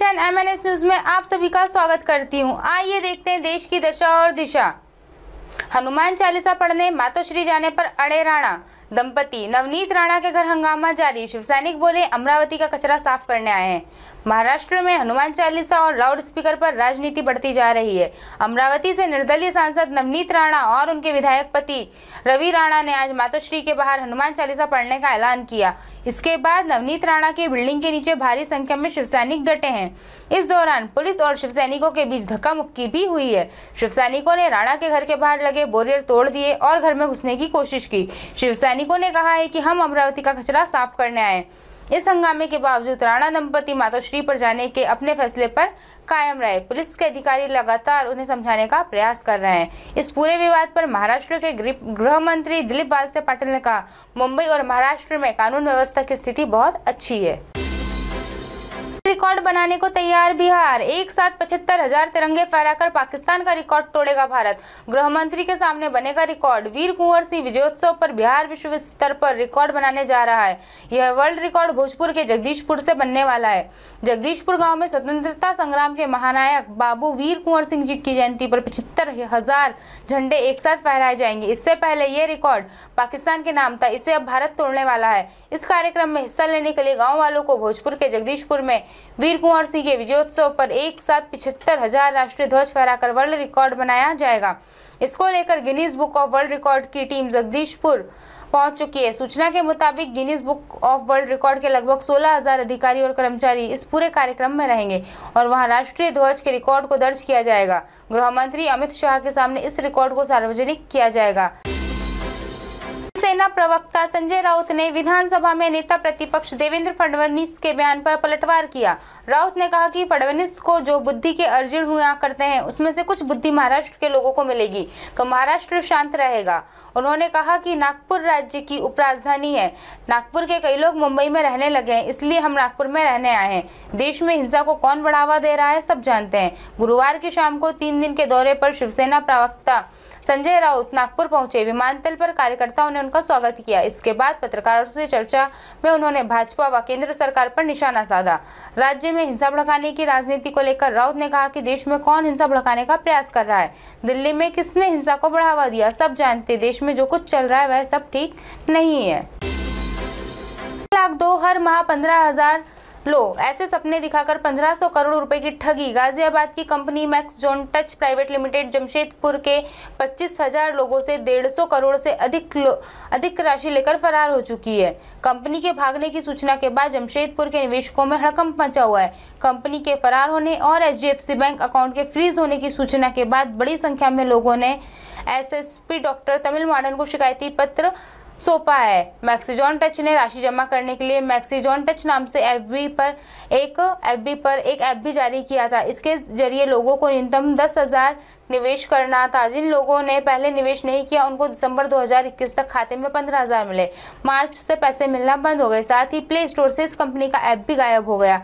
सिंचन MNS news में आप सभी का स्वागत करती हूं। आइए देखते हैं देश की दशा और दिशा हनुमान चालीसा पढ़ने मातोश्री जाने पर अड़े राणा दंपति नवनीत राणा के घर हंगामा जारी शिवसैनिक बोले अमरावती का कचरा साफ करने आए हैं महाराष्ट्र में हनुमान चालीसा और लाउड स्पीकर पर राजनीति बढ़ती जा रही है अमरावती से निर्दलीय सांसद नवनीत राणा और उनके विधायक पति रवि राणा ने आज मातोश्री के बाहर हनुमान चालीसा पढ़ने का ऐलान किया इसके बाद नवनीत राणा की बिल्डिंग के नीचे भारी संख्या में शिवसैनिक डटे हैं इस दौरान पुलिस और शिव सैनिकों के बीच धक्का मुक्की भी हुई है शिव सैनिकों ने राणा के घर के बाहर लगे बोरियर तोड़ दिए और घर में घुसने की कोशिश की शिव सैनिकों ने कहा है कि हम अमरावती का कचरा साफ करने आए इस हंगामे के बावजूद राणा दंपति मातोश्री पर जाने के अपने फैसले पर कायम रहे पुलिस के अधिकारी लगातार उन्हें समझाने का प्रयास कर रहे हैं इस पूरे विवाद पर महाराष्ट्र के गृह मंत्री दिलीप बालसे पाटिल ने कहा मुंबई और महाराष्ट्र में कानून व्यवस्था की स्थिति बहुत अच्छी है रिकॉर्ड बनाने को तैयार बिहार एक साथ पचहत्तर हजार तिरंगे फहराकर पाकिस्तान का रिकॉर्ड तोड़ेगा भारत गृह मंत्री के सामने बनेगा रिकॉर्ड वीर कुंवर सिंह विजयोत्सव पर बिहार विश्व स्तर पर रिकॉर्ड बनाने जा रहा है यह वर्ल्ड रिकॉर्ड भोजपुर के जगदीशपुर से बनने वाला है जगदीशपुर गाँव में स्वतंत्रता संग्राम के महानायक बाबू वीर कुंवर सिंह जी की जयंती पर पचहत्तर हजार झंडे एक साथ फहराए जाएंगे इससे पहले यह रिकॉर्ड पाकिस्तान के नाम था इसे अब भारत तोड़ने वाला है इस कार्यक्रम में हिस्सा लेने के लिए गाँव वालों को भोजपुर के जगदीशपुर में वीर कुंवर सिंह के विजयोत्सव पर एक साथ पिछहत्तर हजार राष्ट्रीय ध्वज फहराकर वर्ल्ड रिकॉर्ड बनाया जाएगा इसको लेकर Guinness book of world record की टीम जगदीशपुर पहुंच चुकी है सूचना के मुताबिक Guinness book of world record के लगभग 16,000 अधिकारी और कर्मचारी इस पूरे कार्यक्रम में रहेंगे और वहां राष्ट्रीय ध्वज के रिकॉर्ड को दर्ज किया जाएगा गृह मंत्री अमित शाह के सामने इस रिकॉर्ड को सार्वजनिक किया जाएगा सेना प्रवक्ता संजय राउत ने विधानसभा में नेता प्रतिपक्ष देवेंद्र फडणवीस के बयान पर पलटवार किया राउत ने कहा कि फडणवीस को जो बुद्धि के अर्जुन हुआ करते हैं उसमें से कुछ बुद्धि महाराष्ट्र के लोगों को मिलेगी तो महाराष्ट्र शांत रहेगा उन्होंने कहा कि नागपुर राज्य की उपराजधानी है नागपुर के कई लोग मुंबई में रहने लगे हैं इसलिए हम नागपुर में रहने आए हैं देश में हिंसा को कौन बढ़ावा दे रहा है सब जानते हैं गुरुवार की शाम को तीन दिन के दौरे पर शिवसेना प्रवक्ता संजय राउत नागपुर पहुंचे विमानतल पर कार्यकर्ताओं ने का स्वागत किया इसके बाद पत्रकारों से चर्चा में उन्होंने भाजपा व केंद्र सरकार पर निशाना साधा राज्य में हिंसा भड़काने की राजनीति को लेकर राउत ने कहा कि देश में कौन हिंसा भड़काने का प्रयास कर रहा है दिल्ली में किसने हिंसा को बढ़ावा दिया सब जानते देश में जो कुछ चल रहा है वह सब ठीक नहीं है लाख दो हर माह पंद्रह हजार लो ऐसे सपने दिखाकर 1500 करोड़ रुपए की ठगी गाजियाबाद की company Max Zone Touch private limited Jamshedpur के 25,000 लोगों से 150 करोड़ से अधिक अधिक राशि लेकर फरार हो चुकी है कंपनी के भागने की सूचना के बाद जमशेदपुर के निवेशकों में हड़कंप मचा हुआ है कंपनी के फरार होने और एच बैंक अकाउंट के फ्रीज होने की सूचना के बाद बड़ी संख्या में लोगों ने एस डॉक्टर तमिल मॉडर्न को शिकायती पत्र सौंपा है मैक्सीजॉन टच ने राशि जमा करने के लिए मैक्सीजॉन टच नाम से बी पर एक बी पर एक ऐप भी जारी किया था इसके जरिए लोगों को न्यूनतम दस हज़ार निवेश करना था जिन लोगों ने पहले निवेश नहीं किया उनको दिसंबर 2021 तक खाते में पंद्रह हज़ार मिले मार्च से पैसे मिलना बंद हो गए साथ ही प्ले स्टोर से इस कंपनी का ऐप भी गायब हो गया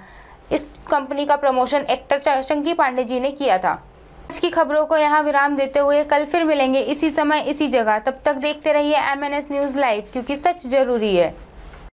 इस कंपनी का प्रमोशन एक्टर चंकी पांडे जी ने किया था आज की खबरों को यहाँ विराम देते हुए कल फिर मिलेंगे इसी समय इसी जगह तब तक देखते रहिए M N S news live क्योंकि सच जरूरी है